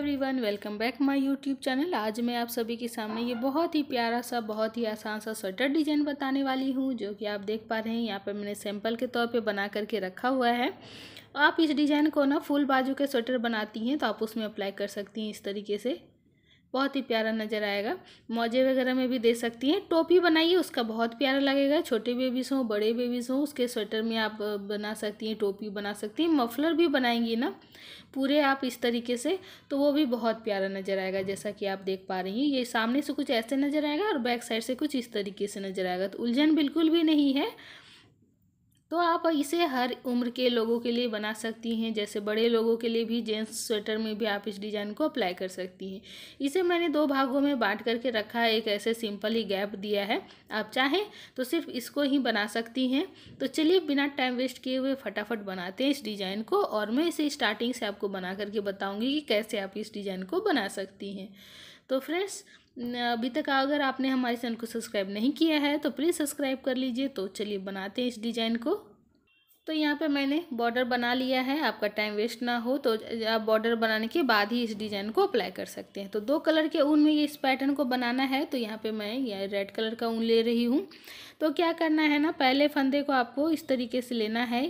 everyone welcome back my YouTube channel आज मैं आप सभी के सामने ये बहुत ही प्यारा सा बहुत ही आसान सा स्वेटर डिजाइन बताने वाली हूँ जो कि आप देख पा रहे हैं यहाँ पर मैंने सैंपल के तौर पे बना करके रखा हुआ है आप इस डिज़ाइन को ना फुल बाजू के स्वेटर बनाती हैं तो आप उसमें अप्लाई कर सकती हैं इस तरीके से बहुत ही प्यारा नज़र आएगा मौजे वगैरह में भी दे सकती हैं टोपी बनाइए उसका बहुत प्यारा लगेगा छोटे बेबीज़ हों बड़े बेबीज़ हों उसके स्वेटर में आप बना सकती हैं टोपी बना सकती हैं मफलर भी बनाएंगी ना पूरे आप इस तरीके से तो वो भी बहुत प्यारा नज़र आएगा जैसा कि आप देख पा रही हैं ये सामने से कुछ ऐसे नज़र आएगा और बैक साइड से कुछ इस तरीके से नज़र आएगा तो उलझन बिल्कुल भी नहीं है तो आप इसे हर उम्र के लोगों के लिए बना सकती हैं जैसे बड़े लोगों के लिए भी जेंट्स स्वेटर में भी आप इस डिज़ाइन को अप्लाई कर सकती हैं इसे मैंने दो भागों में बांट करके रखा है एक ऐसे सिंपल ही गैप दिया है आप चाहें तो सिर्फ इसको ही बना सकती हैं तो चलिए बिना टाइम वेस्ट किए हुए फटाफट बनाते हैं इस डिज़ाइन को और मैं इसे स्टार्टिंग से आपको बना करके बताऊँगी कि कैसे आप इस डिज़ाइन को बना सकती हैं तो फ्रेंड्स अभी तक अगर आपने हमारे चैनल को सब्सक्राइब नहीं किया है तो प्लीज़ सब्सक्राइब कर लीजिए तो चलिए बनाते हैं इस डिज़ाइन को तो यहाँ पे मैंने बॉर्डर बना लिया है आपका टाइम वेस्ट ना हो तो आप बॉर्डर बनाने के बाद ही इस डिज़ाइन को अप्लाई कर सकते हैं तो दो कलर के ऊन में ये इस पैटर्न को बनाना है तो यहाँ पे मैं ये रेड कलर का ऊन ले रही हूँ तो क्या करना है ना पहले फंदे को आपको इस तरीके से लेना है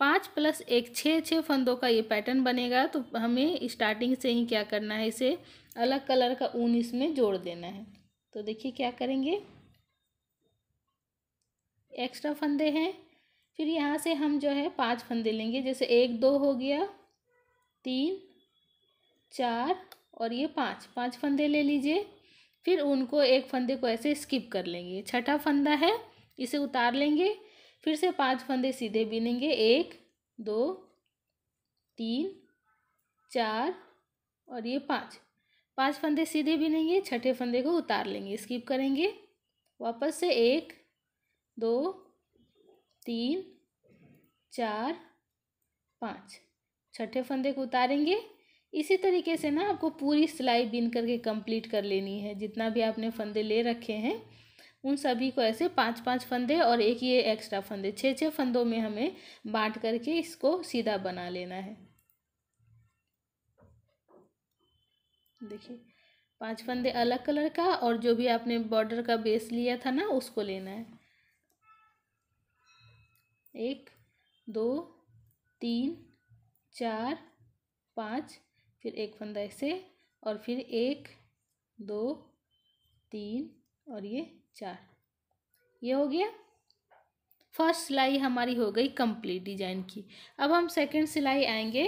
पाँच प्लस एक छः छः फंदों का ये पैटर्न बनेगा तो हमें स्टार्टिंग से ही क्या करना है इसे अलग कलर का ऊन इसमें जोड़ देना है तो देखिए क्या करेंगे एक्स्ट्रा फंदे हैं फिर यहाँ से हम जो है पांच फंदे लेंगे जैसे एक दो हो गया तीन चार और ये पांच पांच फंदे ले लीजिए फिर उनको एक फंदे को ऐसे स्किप कर लेंगे छठा फंदा है इसे उतार लेंगे फिर से पांच फंदे सीधे बीनेंगे एक दो तीन चार और ये पाँच पांच फंदे सीधे बिनेंगे छठे फंदे को उतार लेंगे स्किप करेंगे वापस से एक दो तीन चार पाँच छठे फंदे को उतारेंगे इसी तरीके से ना आपको पूरी सिलाई बिन करके कंप्लीट कर लेनी है जितना भी आपने फंदे ले रखे हैं उन सभी को ऐसे पांच पांच फंदे और एक ये एक्स्ट्रा फंदे छः छः फंदों में हमें बांट करके इसको सीधा बना लेना है देखिए पांच फंदे अलग कलर का और जो भी आपने बॉर्डर का बेस लिया था ना उसको लेना है एक दो तीन चार पाँच फिर एक फंदा ऐसे और फिर एक दो तीन और ये चार ये हो गया फर्स्ट सिलाई हमारी हो गई कंप्लीट डिजाइन की अब हम सेकंड सिलाई आएंगे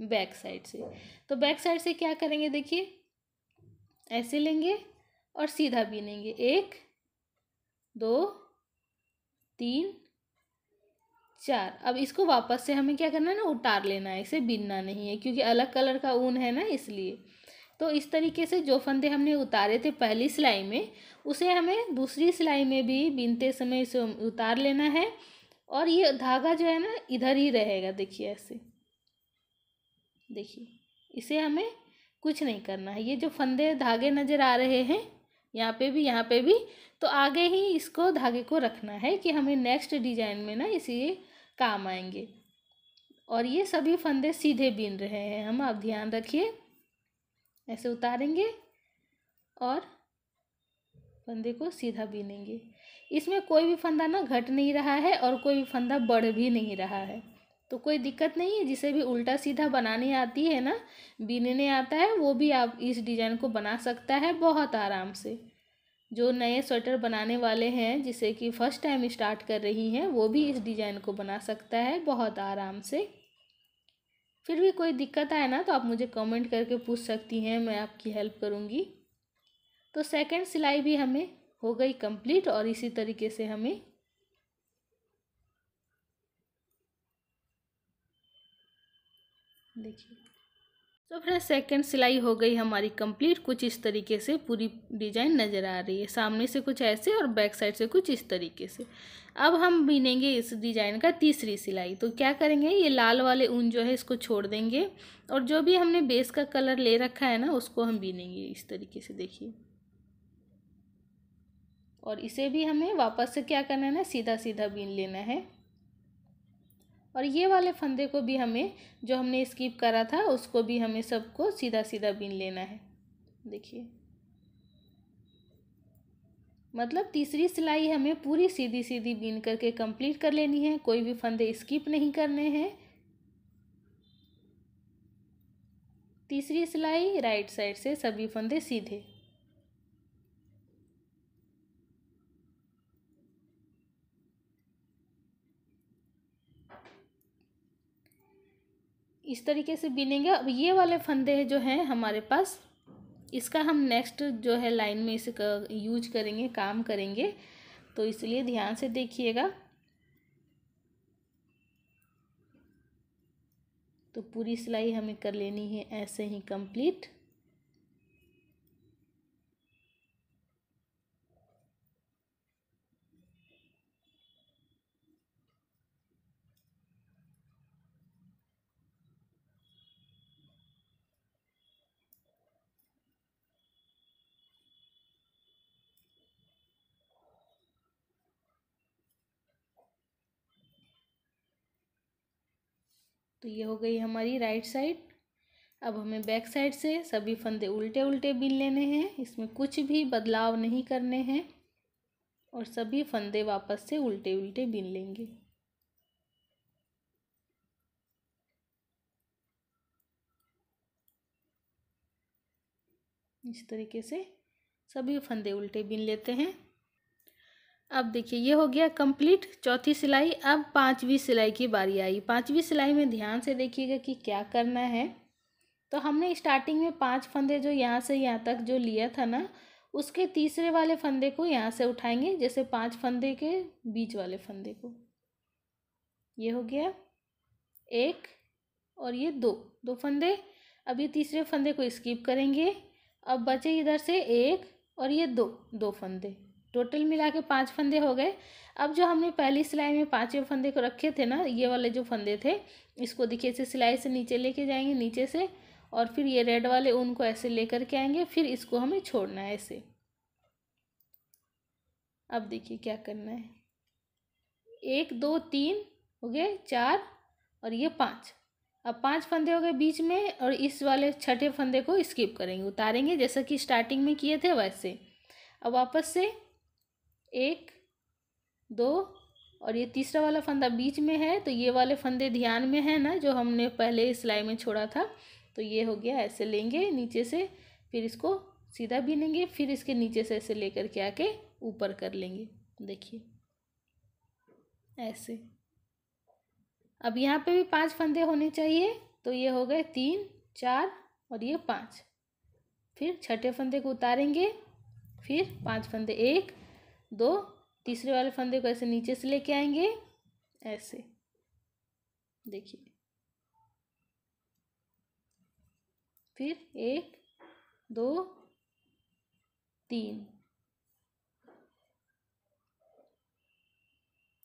बैक साइड से तो बैक साइड से क्या करेंगे देखिए ऐसे लेंगे और सीधा बीनेंगे एक दो तीन चार अब इसको वापस से हमें क्या करना है ना उतार लेना है इसे बीनना नहीं है क्योंकि अलग कलर का ऊन है ना इसलिए तो इस तरीके से जो फंदे हमने उतारे थे पहली सिलाई में उसे हमें दूसरी सिलाई में भी बीनते समय इसे उतार लेना है और ये धागा जो है ना इधर ही रहेगा देखिए ऐसे देखिए इसे हमें कुछ नहीं करना है ये जो फंदे धागे नज़र आ रहे हैं यहाँ पे भी यहाँ पे भी तो आगे ही इसको धागे को रखना है कि हमें नेक्स्ट डिजाइन में ना इसी काम आएंगे और ये सभी फंदे सीधे बीन रहे हैं हम आप ध्यान रखिए ऐसे उतारेंगे और फंदे को सीधा बीनेंगे इसमें कोई भी फंदा ना घट नहीं रहा है और कोई भी फंदा बढ़ भी नहीं रहा है तो कोई दिक्कत नहीं है जिसे भी उल्टा सीधा बनाने आती है ना बीनने आता है वो भी आप इस डिज़ाइन को बना सकता है बहुत आराम से जो नए स्वेटर बनाने वाले हैं जिसे कि फ़र्स्ट टाइम स्टार्ट कर रही हैं वो भी इस डिज़ाइन को बना सकता है बहुत आराम से फिर भी कोई दिक्कत आए ना तो आप मुझे कमेंट करके पूछ सकती हैं मैं आपकी हेल्प करूँगी तो सेकंड सिलाई भी हमें हो गई कंप्लीट और इसी तरीके से हमें देखिए तो फ्रेंड सेकंड सिलाई हो गई हमारी कंप्लीट कुछ इस तरीके से पूरी डिजाइन नज़र आ रही है सामने से कुछ ऐसे और बैक साइड से कुछ इस तरीके से अब हम बीनेंगे इस डिजाइन का तीसरी सिलाई तो क्या करेंगे ये लाल वाले ऊन जो है इसको छोड़ देंगे और जो भी हमने बेस का कलर ले रखा है ना उसको हम बीनेंगे इस तरीके से देखिए और इसे भी हमें वापस से क्या करना है ना सीधा सीधा बीन लेना है और ये वाले फंदे को भी हमें जो हमने स्किप करा था उसको भी हमें सबको सीधा सीधा बीन लेना है देखिए मतलब तीसरी सिलाई हमें पूरी सीधी सीधी बीन करके कंप्लीट कर लेनी है कोई भी फंदे स्किप नहीं करने हैं तीसरी सिलाई राइट साइड से सभी फंदे सीधे इस तरीके से बिनेंगे अब ये वाले फंदे जो हैं हमारे पास इसका हम नेक्स्ट जो है लाइन में इसे कर, यूज करेंगे काम करेंगे तो इसलिए ध्यान से देखिएगा तो पूरी सिलाई हमें कर लेनी है ऐसे ही कंप्लीट तो ये हो गई हमारी राइट साइड अब हमें बैक साइड से सभी फंदे उल्टे उल्टे बिन लेने हैं इसमें कुछ भी बदलाव नहीं करने हैं और सभी फंदे वापस से उल्टे उल्टे बिन लेंगे इस तरीके से सभी फंदे उल्टे बिन लेते हैं अब देखिए ये हो गया कंप्लीट चौथी सिलाई अब पांचवी सिलाई की बारी आई पांचवी सिलाई में ध्यान से देखिएगा कि क्या करना है तो हमने स्टार्टिंग में पांच फंदे जो यहाँ से यहाँ तक जो लिया था ना उसके तीसरे वाले फंदे को यहाँ से उठाएंगे जैसे पांच फंदे के बीच वाले फंदे को ये हो गया एक और ये दो दो फंदे अब ये तीसरे फंदे को स्किप करेंगे अब बचे इधर से एक और ये दो दो फंदे टोटल मिला के पाँच फंदे हो गए अब जो हमने पहली सिलाई में पाँचवें फंदे को रखे थे ना ये वाले जो फंदे थे इसको देखिए ऐसे सिलाई से नीचे लेके जाएंगे नीचे से और फिर ये रेड वाले उनको ऐसे लेकर के आएंगे फिर इसको हमें छोड़ना है ऐसे अब देखिए क्या करना है एक दो तीन हो गए चार और ये पाँच अब पांच फंदे हो गए बीच में और इस वाले छठे फंदे को स्किप करेंगे उतारेंगे जैसा कि स्टार्टिंग में किए थे वैसे अब वापस से एक दो और ये तीसरा वाला फंदा बीच में है तो ये वाले फंदे ध्यान में है ना जो हमने पहले सिलाई में छोड़ा था तो ये हो गया ऐसे लेंगे नीचे से फिर इसको सीधा बीनेंगे फिर इसके नीचे से ऐसे लेकर के आके ऊपर कर लेंगे देखिए ऐसे अब यहाँ पे भी पांच फंदे होने चाहिए तो ये हो गए तीन चार और ये पाँच फिर छठे फंदे को उतारेंगे फिर पांच फंदे एक दो तीसरे वाले फंदे को ऐसे नीचे से लेके आएंगे ऐसे देखिए फिर एक दो तीन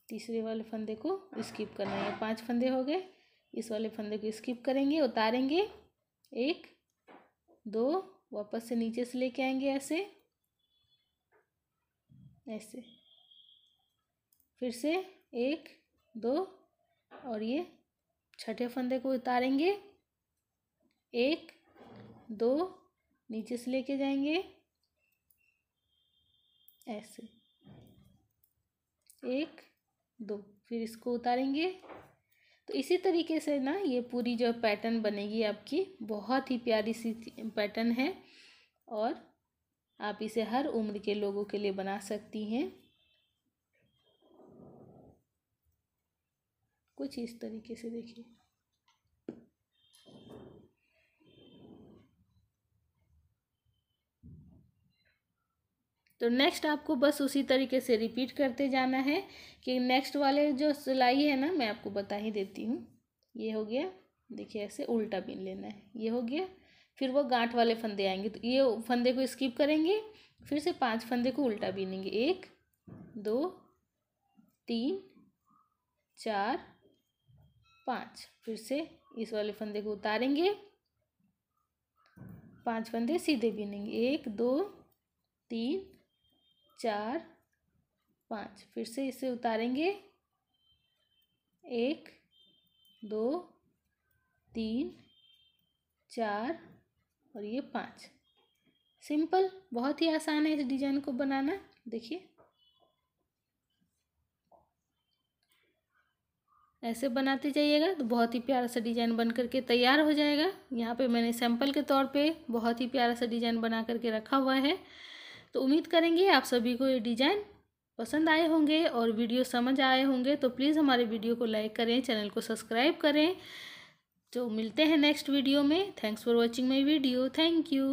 तीसरे वाले फंदे को स्किप करना है पांच फंदे हो गए इस वाले फंदे को स्किप करेंगे उतारेंगे एक दो वापस से नीचे से लेके आएंगे ऐसे ऐसे फिर से एक दो और ये छठे फंदे को उतारेंगे एक दो नीचे से लेके जाएंगे ऐसे एक दो फिर इसको उतारेंगे तो इसी तरीके से ना ये पूरी जो पैटर्न बनेगी आपकी बहुत ही प्यारी सी पैटर्न है और आप इसे हर उम्र के लोगों के लिए बना सकती हैं कुछ इस तरीके से देखिए तो नेक्स्ट आपको बस उसी तरीके से रिपीट करते जाना है कि नेक्स्ट वाले जो सिलाई है ना मैं आपको बता ही देती हूँ ये हो गया देखिए ऐसे उल्टा बिन लेना है ये हो गया फिर वो गांठ वाले फंदे आएंगे तो ये फंदे को स्किप करेंगे फिर से पांच फंदे को उल्टा बीनेंगे एक दो तीन चार पाँच फिर से इस वाले फंदे को उतारेंगे पांच फंदे सीधे बीनेंगे एक दो तीन चार पाँच फिर से इसे उतारेंगे एक दो तीन चार और ये पाँच सिंपल बहुत ही आसान है इस डिजाइन को बनाना देखिए ऐसे बनाते जाइएगा तो बहुत ही प्यारा सा डिज़ाइन बन करके तैयार हो जाएगा यहाँ पे मैंने सैंपल के तौर पे बहुत ही प्यारा सा डिज़ाइन बना करके रखा हुआ है तो उम्मीद करेंगे आप सभी को ये डिज़ाइन पसंद आए होंगे और वीडियो समझ आए होंगे तो प्लीज़ हमारे वीडियो को लाइक करें चैनल को सब्सक्राइब करें तो मिलते हैं नेक्स्ट वीडियो में thanks for watching my video thank you